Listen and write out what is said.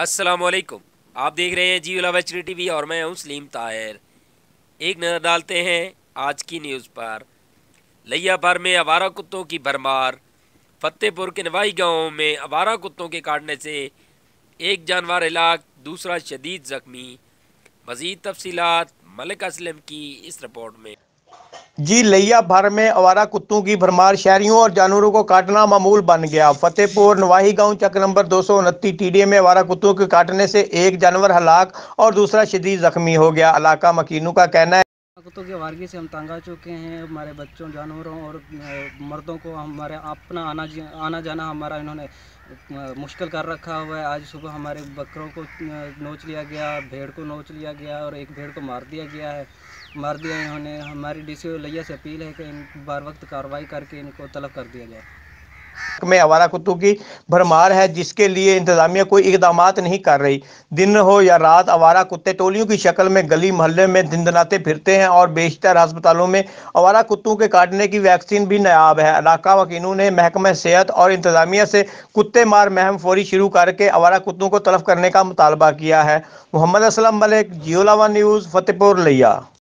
असलकुम आप देख रहे हैं जी एच डी टी और मैं हूँ सलीम ताहिर एक नज़र डालते हैं आज की न्यूज़ पर लिया भर में आवारा कुत्तों की भरमार फतेहपुर के नवाई गाँव में आवारा कुत्तों के काटने से एक जानवर हिलाक दूसरा शदीद ज़ख्मी मज़ीद तफसीत मलिक असलम की इस रिपोर्ट में जी लैया भर में आवारा कुत्तों की भरमार शहरियों और जानवरों को काटना मामूल बन गया फतेहपुर नवाही गांव चक नंबर दो सौ उनतीस टीडीए में आवारा कुत्तों के काटने से एक जानवर हलाक और दूसरा शदीद जख्मी हो गया इलाका मकीनों का कहना है कुत्तों की वारगी से हम तंग आ चुके हैं हमारे बच्चों जानवरों और मर्दों को हमारे अपना आना आना जाना हमारा इन्होंने मुश्किल कर रखा हुआ है आज सुबह हमारे बकरों को नोच लिया गया भेड़ को नोच लिया गया और एक भेड़ को मार दिया गया है मार दिया इन्होंने हमारी डी सी लैया से अपील है कि इन बार वक्त कार्रवाई करके इनको तलब कर दिया जाए में आवारा कुत्तों की भरमार है जिसके लिए इंतजामिया कोई इकदाम नहीं कर रही दिन हो या रात आवारा कुत्ते टोलियों की शक्ल में गली मोहल्ले में धंधनाते फिरते हैं और बेशतर अस्पतालों में आवारा कुत्तों के काटने की वैक्सीन भी नायाब है इलाका वकीनों ने महकमा सेहत और इंतजामिया से कुत्ते मार महम फौरी शुरू करके आवारा कुत्तों को तलफ करने का मुतालबा किया है मोहम्मद असलम मलिक जियोलावा न्यूज़ फतेहपुर लिया